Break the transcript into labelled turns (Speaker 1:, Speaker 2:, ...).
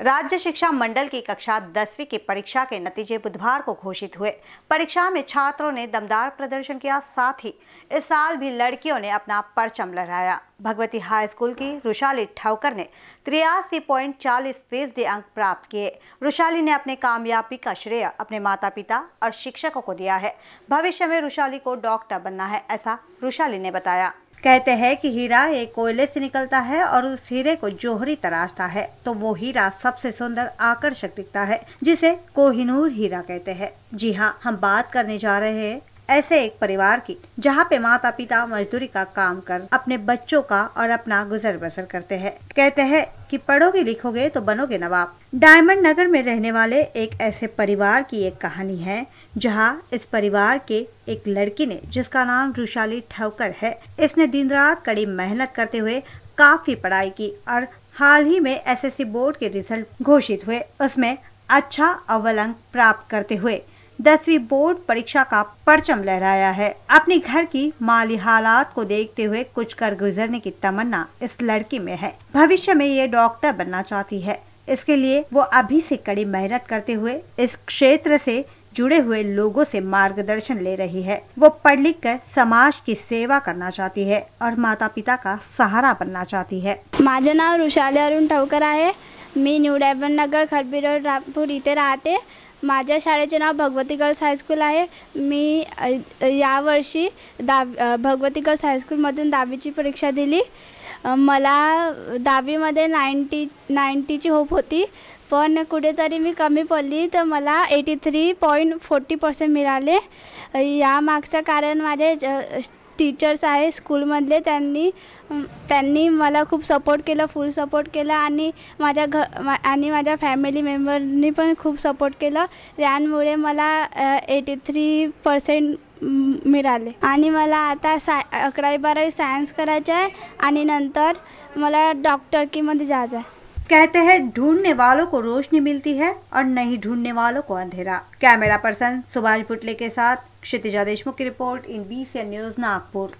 Speaker 1: राज्य शिक्षा मंडल की कक्षा दसवीं की परीक्षा के नतीजे बुधवार को घोषित हुए परीक्षा में छात्रों ने दमदार प्रदर्शन किया साथ ही इस साल भी लड़कियों ने अपना परचम लहराया भगवती हाई स्कूल की रुशाली ठाकर ने त्रियासी पॉइंट चालीस फीसदी अंक प्राप्त किए रुशाली ने अपने कामयाबी का श्रेय अपने माता पिता और शिक्षकों को दिया है भविष्य में रुशाली को डॉक्टर बनना है ऐसा रुशाली ने बताया कहते हैं कि हीरा एक कोयले से निकलता है और उस हीरे को जोहरी तराशता है तो वो हीरा सबसे सुंदर आकर्षक दिखता है जिसे कोहिनूर हीरा कहते हैं जी हाँ हम बात करने जा रहे हैं ऐसे एक परिवार की जहाँ पे माता पिता मजदूरी का काम कर अपने बच्चों का और अपना गुजर बसर करते हैं कहते हैं कि पढ़ोगे लिखोगे तो बनोगे नवाब डायमंड नगर में रहने वाले एक ऐसे परिवार की एक कहानी है जहां इस परिवार के एक लड़की ने जिसका नाम रुशाली ठवकर है इसने दिन रात कड़ी मेहनत करते हुए काफी पढ़ाई की और हाल ही में एसएससी बोर्ड के रिजल्ट घोषित हुए उसमें अच्छा अव्वल अंक प्राप्त करते हुए दसवीं बोर्ड परीक्षा का परचम लहराया है अपने घर की माली हालात को देखते हुए कुछ कर गुजरने की तमन्ना इस लड़की में है भविष्य में ये डॉक्टर बनना चाहती है इसके लिए वो अभी से कड़ी मेहनत करते हुए इस क्षेत्र से जुड़े हुए लोगों से मार्गदर्शन ले रही है वो पढ़ लिख कर समाज की सेवा करना चाहती है और माता पिता का सहारा बनना
Speaker 2: चाहती है माजा नाम रुशाली अरुण ठावकर है मी New Diamond Nagar Khadbi road Rampur इथे रहते माझ्या शाळेचे नाव भगवती गर्ल्स हायस्कूल आहे मी अ, यावर्षी दहावी भगवती गर्ल्स हायस्कूलमधून दहावीची परीक्षा दिली मला दहावीमध्ये नाईंटी नाईंटीची होप होती पण कुठेतरी मी कमी पडली तर मला eighty three point forty percent मिळाले या मागचं कारण माझे टीचर्स आहे स्कूलमधले त्यांनी त्यांनी मला खूप सपोर्ट केला फुल सपोर्ट केला आणि माझ्या घ आणि माझ्या फॅमिली मेंबरनी पण खूप सपोर्ट केला यांमुळे मला एटी थ्री पर्सेंट मिळाले आणि मला आता साय अकरावी बारावी सायन्स करायचं आहे आणि नंतर मला डॉक्टरकीमध्ये जायचं आहे कहते हैं ढूंढने वालों को रोशनी मिलती है
Speaker 1: और नहीं ढूंढने वालों को अंधेरा कैमरा पर्सन सुभाष भुटले के साथ क्षितिजा देशमुख की report in B news Nagpur